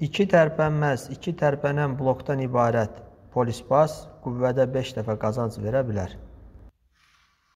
2 tərpənməz, 2 tərpənən blokdan ibarət polispas qüvvədə 5 dəfə qazanc verə bilər.